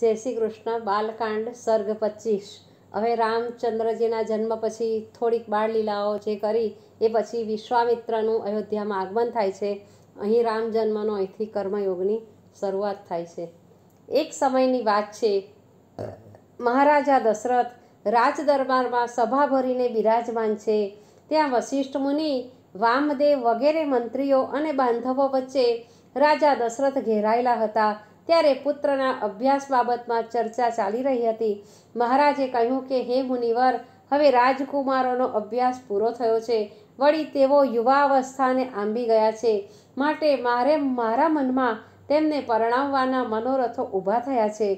જય શ્રી કૃષ્ણ બાલકાંડ સર્ગ પચીસ હવે રામચંદ્રજીના જન્મ પછી થોડીક બાળલીલાઓ જે કરી એ પછી વિશ્વામિત્રનું અયોધ્યામાં આગમન થાય છે અહીં રામ જન્મનો અહીંથી કર્મયોગની શરૂઆત થાય છે એક સમયની વાત છે મહારાજા દશરથ રાજદરબારમાં સભા ભરીને બિરાજમાન છે ત્યાં વશિષ્ઠ મુનિ વામદેવ વગેરે મંત્રીઓ અને બાંધવો વચ્ચે રાજા દશરથ ઘેરાયેલા હતા ત્યારે પુત્રના અભ્યાસ બાબતમાં ચર્ચા ચાલી રહી હતી મહારાજે કહ્યું કે હે મુનિવર હવે રાજકુમારોનો અભ્યાસ પૂરો થયો છે વળી તેઓ યુવાવસ્થાને આંબી ગયા છે માટે મારે મારા મનમાં તેમને પરણાવવાના મનોરથો ઊભા થયા છે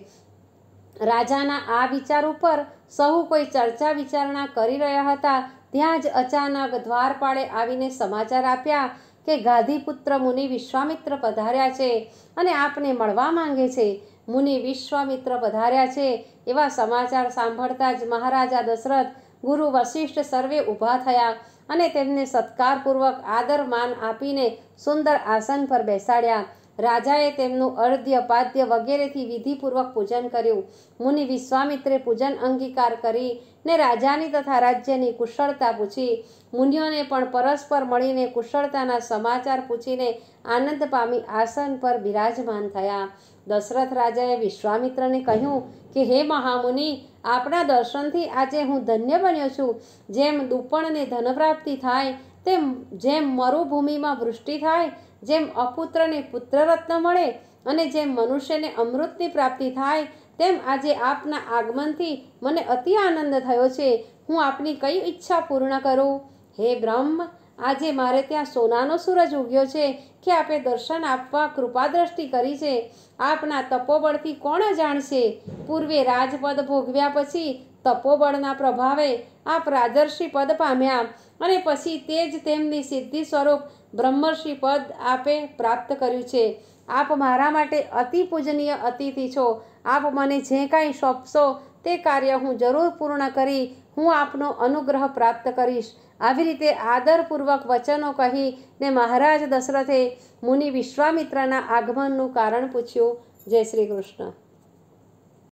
રાજાના આ વિચાર ઉપર સહુ કોઈ ચર્ચા વિચારણા કરી રહ્યા હતા ત્યાં જ અચાનક દ્વારપાળે આવીને સમાચાર આપ્યા કે ગાધીપુત્ર મુનિ વિશ્વામિત્ર પધાર્યા છે અને આપને મળવા માંગે છે મુનિ વિશ્વામિત્ર પધાર્યા છે એવા સમાચાર સાંભળતા જ મહારાજા દશરથ ગુરુ વશિષ્ઠ સર્વે ઊભા થયા અને તેમને સત્કારપૂર્વક આદર માન આપીને સુંદર આસન પર બેસાડ્યા રાજાએ તેમનું અર્ધ્ય પાદ્ય વગેરેથી વિધિપૂર્વક પૂજન કર્યું મુનિ વિશ્વામિત્રે પૂજન અંગીકાર કરી ને રાજાની તથા રાજ્યની કુશળતા પૂછી મુનિઓને પણ પરસ્પર મળીને કુશળતાના સમાચાર પૂછીને આનંદ પામી આસન પર બિરાજમાન થયા દશરથ રાજાએ વિશ્વામિત્રને કહ્યું કે હે મહામુનિ આપણા દર્શનથી આજે હું ધન્ય બન્યો છું જેમ દુપણને ધનપ્રાપ્તિ થાય તેમ જેમ મરુભૂમિમાં વૃષ્ટિ થાય જેમ અપુત્રને પુત્રરત્ન મળે અને જેમ મનુષ્યને અમૃતની પ્રાપ્તિ થાય તેમ આજે આપના આગમનથી મને અતિ આનંદ થયો છે હું આપની કઈ ઈચ્છા પૂર્ણ કરું હે બ્રહ્મ આજે મારે ત્યાં સોનાનો સૂરજ ઉગ્યો છે કે આપે દર્શન આપવા કૃપાદ્રષ્ટિ કરી છે આપના તપોબળથી કોણ જાણશે પૂર્વે રાજપદ ભોગવ્યા પછી તપોબળના પ્રભાવે આ પ્રાદર્શી પદ પામ્યા અને પછી તે જ તેમની સિદ્ધિ સ્વરૂપ બ્રહ્મર્ષિ પદ આપે પ્રાપ્ત કર્યું છે આપ મારા માટે અતિ પૂજનીય અતિથિ છો આપ મને જે કાંઈ સોંપશો તે કાર્ય હું જરૂર પૂર્ણ કરી હું આપનો અનુગ્રહ પ્રાપ્ત કરીશ આવી રીતે આદરપૂર્વક વચનો કહી ને મહારાજ દશરથે મુનિ વિશ્વામિત્રના આગમનનું કારણ પૂછ્યું જય શ્રી કૃષ્ણ